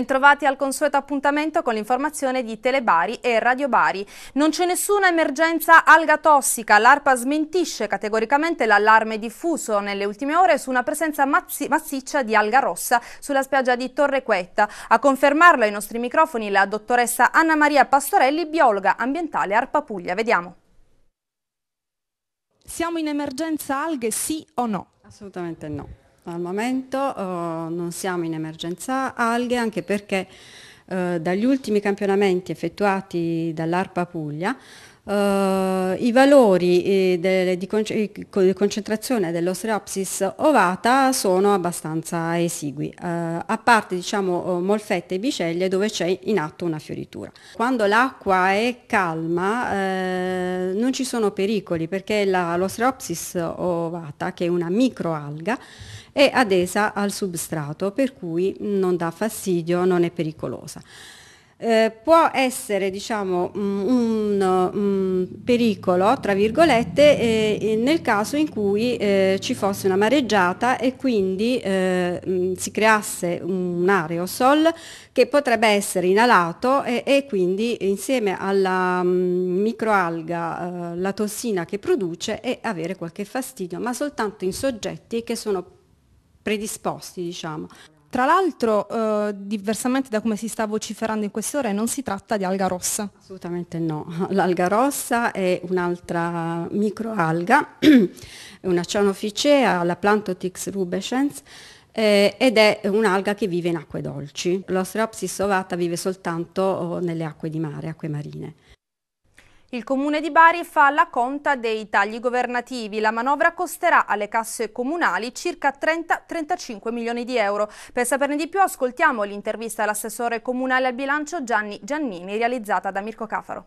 Bentrovati al consueto appuntamento con l'informazione di Telebari e Radio Bari. Non c'è nessuna emergenza alga tossica, l'ARPA smentisce categoricamente l'allarme diffuso nelle ultime ore su una presenza massiccia di alga rossa sulla spiaggia di Torre Quetta. A confermarlo ai nostri microfoni la dottoressa Anna Maria Pastorelli, biologa ambientale ARPA Puglia. Vediamo. Siamo in emergenza alghe sì o no? Assolutamente no. Al momento oh, non siamo in emergenza alghe anche perché eh, dagli ultimi campionamenti effettuati dall'ARPA Puglia Uh, I valori eh, de, di, con di, concentrazione dell'Osteopsis ovata sono abbastanza esigui, uh, a parte diciamo eh, molfette e biceglie dove c'è in atto una fioritura. Quando l'acqua è calma eh, non ci sono pericoli perché l'Osteopsis ovata, che è una microalga, è adesa al substrato per cui non dà fastidio, non è pericolosa. Eh, può essere diciamo, mm, un, un, mm, pericolo, tra virgolette, eh, nel caso in cui eh, ci fosse una mareggiata e quindi eh, mm, si creasse un aerosol che potrebbe essere inalato e, e quindi insieme alla mh, microalga eh, la tossina che produce e avere qualche fastidio, ma soltanto in soggetti che sono predisposti, diciamo. Tra l'altro, eh, diversamente da come si sta vociferando in queste ore, non si tratta di alga rossa. Assolutamente no. L'alga rossa è un'altra microalga, è una cianoficea, la Plantotix rubescens, eh, ed è un'alga che vive in acque dolci. L'ostreopsis ovata vive soltanto oh, nelle acque di mare, acque marine. Il comune di Bari fa la conta dei tagli governativi. La manovra costerà alle casse comunali circa 30-35 milioni di euro. Per saperne di più ascoltiamo l'intervista all'assessore comunale al bilancio Gianni Giannini realizzata da Mirko Cafaro.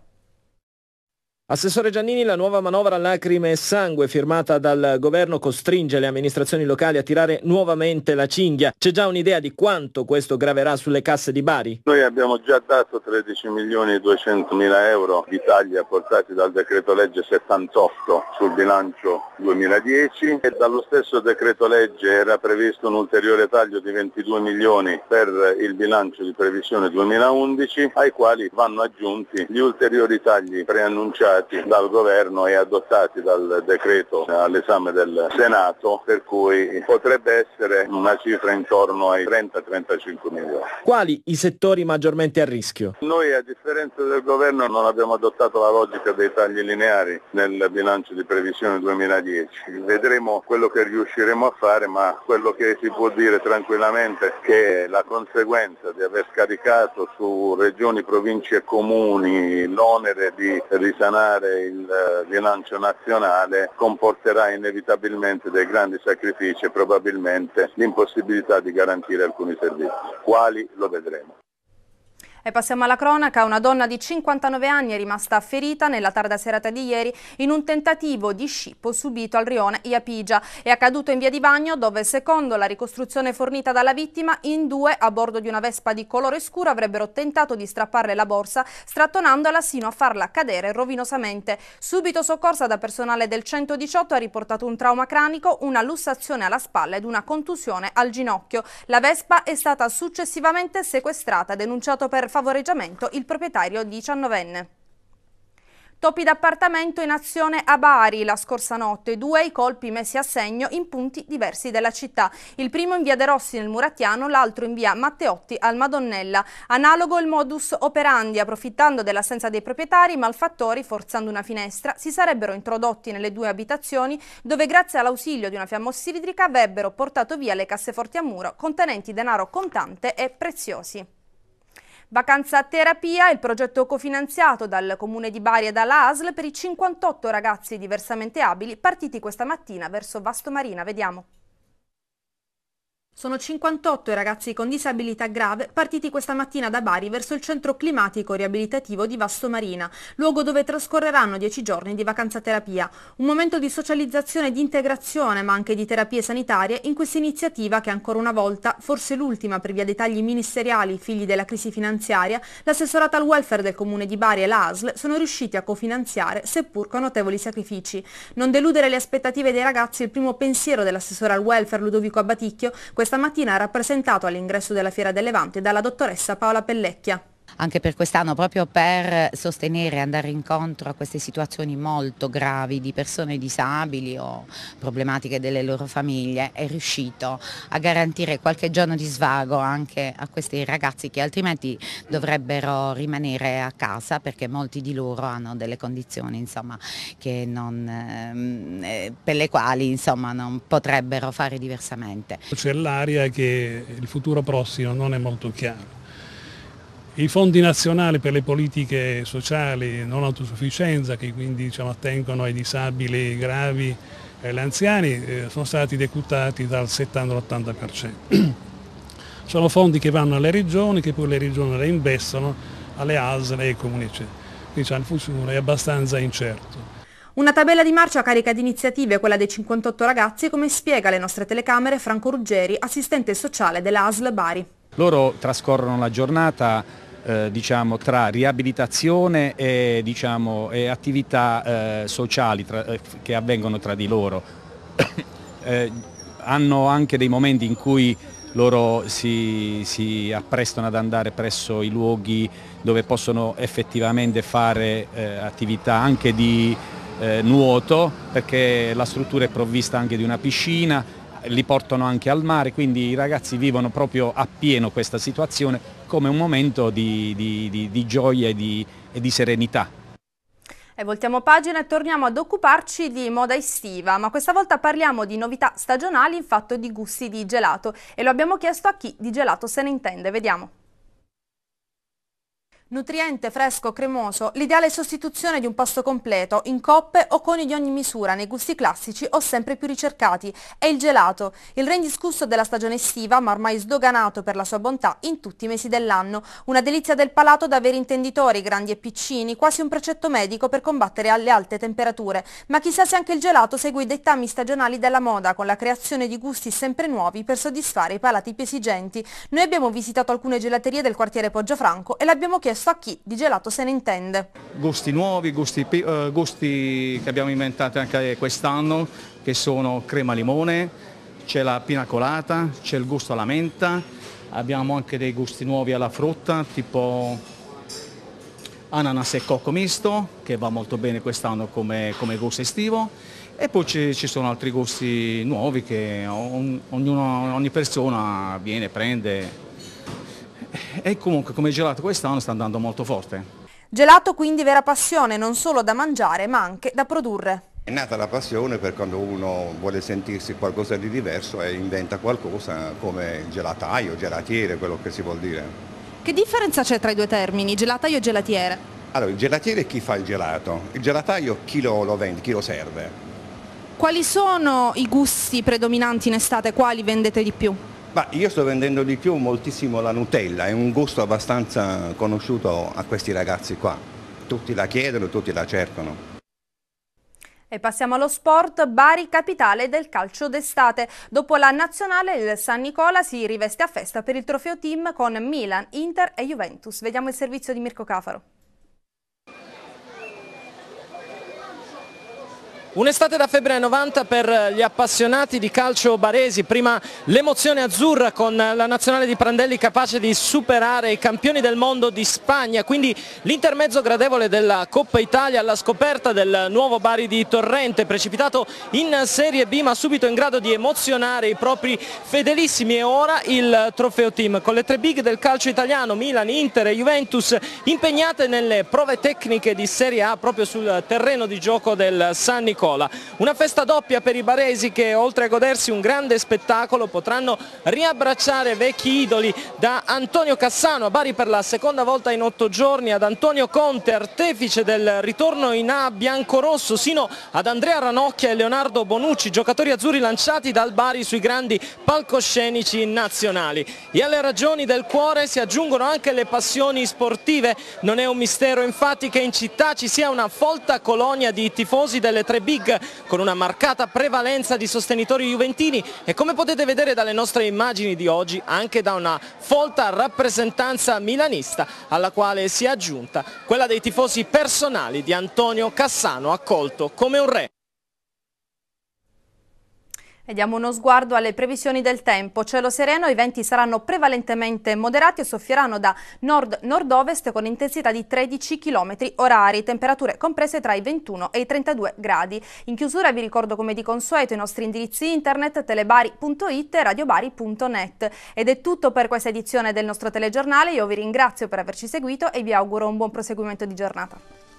Assessore Giannini, la nuova manovra lacrime e sangue firmata dal governo costringe le amministrazioni locali a tirare nuovamente la cinghia. C'è già un'idea di quanto questo graverà sulle casse di Bari? Noi abbiamo già dato 13 milioni e 200 mila euro di tagli apportati dal decreto legge 78 sul bilancio 2010 e dallo stesso decreto legge era previsto un ulteriore taglio di 22 milioni per il bilancio di previsione 2011 ai quali vanno aggiunti gli ulteriori tagli preannunciati approvati dal governo e adottati dal decreto all'esame del Senato, per cui potrebbe essere una cifra intorno ai 30-35 milioni. Quali i settori maggiormente a rischio? Noi a differenza del governo non abbiamo adottato la logica dei tagli lineari nel bilancio di previsione 2010. Vedremo quello che riusciremo a fare, ma quello che si può dire tranquillamente è che la conseguenza di aver scaricato su regioni, province e comuni l'onere di risanare fermare il eh, rilancio nazionale comporterà inevitabilmente dei grandi sacrifici e probabilmente l'impossibilità di garantire alcuni servizi. Quali lo vedremo. E passiamo alla cronaca, una donna di 59 anni è rimasta ferita nella tarda serata di ieri in un tentativo di scippo subito al rione Iapigia. È accaduto in via di Bagno dove secondo la ricostruzione fornita dalla vittima in due a bordo di una vespa di colore scuro avrebbero tentato di strapparle la borsa strattonandola sino a farla cadere rovinosamente. Subito soccorsa da personale del 118 ha riportato un trauma cranico, una lussazione alla spalla ed una contusione al ginocchio. La vespa è stata successivamente sequestrata, denunciato per favoreggiamento il proprietario 19enne. Topi d'appartamento in azione a Bari la scorsa notte, due i colpi messi a segno in punti diversi della città, il primo in via De Rossi nel Muratiano, l'altro in via Matteotti al Madonnella. Analogo il modus operandi, approfittando dell'assenza dei proprietari, malfattori, forzando una finestra, si sarebbero introdotti nelle due abitazioni dove grazie all'ausilio di una fiamma ossidrica avrebbero portato via le casseforti a muro contenenti denaro contante e preziosi. Vacanza a Terapia il progetto cofinanziato dal Comune di Bari e dalla ASL per i 58 ragazzi diversamente abili partiti questa mattina verso Vasto Marina. Vediamo. Sono 58 i ragazzi con disabilità grave partiti questa mattina da Bari verso il centro climatico riabilitativo di Vastomarina, luogo dove trascorreranno 10 giorni di vacanza terapia. Un momento di socializzazione e di integrazione, ma anche di terapie sanitarie, in questa iniziativa che ancora una volta, forse l'ultima per via dei tagli ministeriali figli della crisi finanziaria, l'assessorata al welfare del comune di Bari e la ASL sono riusciti a cofinanziare, seppur con notevoli sacrifici. Non deludere le aspettative dei ragazzi il primo pensiero dell'assessora al welfare Ludovico Abbaticchio, questa mattina rappresentato all'ingresso della Fiera del Levante dalla dottoressa Paola Pellecchia anche per quest'anno, proprio per sostenere e andare incontro a queste situazioni molto gravi di persone disabili o problematiche delle loro famiglie, è riuscito a garantire qualche giorno di svago anche a questi ragazzi che altrimenti dovrebbero rimanere a casa perché molti di loro hanno delle condizioni insomma, non, ehm, eh, per le quali insomma, non potrebbero fare diversamente. C'è l'aria che il futuro prossimo non è molto chiaro i fondi nazionali per le politiche sociali non autosufficienza, che quindi diciamo, attengono ai disabili gravi eh, e agli anziani, eh, sono stati decutati dal 70 all'80%. sono fondi che vanno alle regioni, che poi le regioni reinvestono alle ASL e ai comuni, eccetera. Quindi cioè, il futuro è abbastanza incerto. Una tabella di marcia carica di iniziative, quella dei 58 ragazzi, come spiega alle nostre telecamere Franco Ruggeri, assistente sociale della dell'ASL Bari. Loro trascorrono la giornata eh, diciamo, tra riabilitazione e, diciamo, e attività eh, sociali tra, eh, che avvengono tra di loro. eh, hanno anche dei momenti in cui loro si, si, apprestano ad andare presso i luoghi dove possono effettivamente fare eh, attività anche di eh, nuoto perché la struttura è provvista anche di una piscina, li portano anche al mare, quindi i ragazzi vivono proprio appieno questa situazione come un momento di, di, di, di gioia e di e serenità. E voltiamo pagina e torniamo ad occuparci di moda estiva, ma questa volta parliamo di novità stagionali in fatto di gusti di gelato e lo abbiamo chiesto a chi di gelato se ne intende, vediamo. Nutriente, fresco, cremoso, l'ideale sostituzione di un pasto completo, in coppe o coni di ogni misura, nei gusti classici o sempre più ricercati, è il gelato, il re indiscusso della stagione estiva, ma ormai sdoganato per la sua bontà in tutti i mesi dell'anno, una delizia del palato da veri intenditori, grandi e piccini, quasi un precetto medico per combattere alle alte temperature, ma chissà se anche il gelato segue i dettami stagionali della moda, con la creazione di gusti sempre nuovi per soddisfare i palati più esigenti. Noi abbiamo visitato alcune gelaterie del quartiere Poggiofranco e l'abbiamo chiesto gusto a chi di gelato se ne intende. Gusti nuovi, gusti, eh, gusti che abbiamo inventato anche quest'anno, che sono crema limone, c'è la pina colata, c'è il gusto alla menta, abbiamo anche dei gusti nuovi alla frutta, tipo ananas e cocco misto, che va molto bene quest'anno come, come, gusto estivo, e poi ci, ci sono altri gusti nuovi che on, ognuno, ogni persona viene, prende e comunque come gelato quest'anno sta andando molto forte. Gelato quindi vera passione non solo da mangiare ma anche da produrre. È nata la passione per quando uno vuole sentirsi qualcosa di diverso e inventa qualcosa come gelataio, gelatiere, quello che si vuol dire. Che differenza c'è tra i due termini, gelataio e gelatiere? Allora, il gelatiere è chi fa il gelato, il gelataio chi lo, lo vende, chi lo serve. Quali sono i gusti predominanti in estate, quali vendete di più? Ma io sto vendendo di più moltissimo la Nutella, è un gusto abbastanza conosciuto a questi ragazzi qua. Tutti la chiedono, tutti la cercano. E passiamo allo sport, Bari capitale del calcio d'estate. Dopo la nazionale il San Nicola si riveste a festa per il trofeo team con Milan, Inter e Juventus. Vediamo il servizio di Mirko Cafaro. Un'estate da febbre 90 per gli appassionati di calcio baresi, prima l'emozione azzurra con la nazionale di Prandelli capace di superare i campioni del mondo di Spagna, quindi l'intermezzo gradevole della Coppa Italia alla scoperta del nuovo Bari di Torrente, precipitato in Serie B ma subito in grado di emozionare i propri fedelissimi e ora il trofeo team con le tre big del calcio italiano, Milan, Inter e Juventus impegnate nelle prove tecniche di Serie A proprio sul terreno di gioco del San Nicolò Coca-Cola. Una festa doppia per i baresi che oltre a godersi un grande spettacolo potranno riabbracciare vecchi idoli da Antonio Cassano a Bari per la seconda volta in otto giorni, ad Antonio Conte, artefice del ritorno in A biancorosso, sino ad Andrea Ranocchia e Leonardo Bonucci, giocatori azzurri lanciati dal Bari sui grandi palcoscenici nazionali. E alle ragioni del cuore si aggiungono anche le passioni sportive. Non è un mistero infatti che in città ci sia una folta colonia di tifosi delle tre B Big con una marcata prevalenza di sostenitori juventini e come potete vedere dalle nostre immagini di oggi anche da una folta rappresentanza milanista alla quale si è aggiunta quella dei tifosi personali di Antonio Cassano accolto come un re. E diamo uno sguardo alle previsioni del tempo. Cielo sereno, i venti saranno prevalentemente moderati e soffieranno da nord-nord-ovest con intensità di 13 km orari, temperature comprese tra i 21 e i 32 gradi. In chiusura vi ricordo come di consueto i nostri indirizzi internet telebari.it e radiobari.net. Ed è tutto per questa edizione del nostro telegiornale, io vi ringrazio per averci seguito e vi auguro un buon proseguimento di giornata.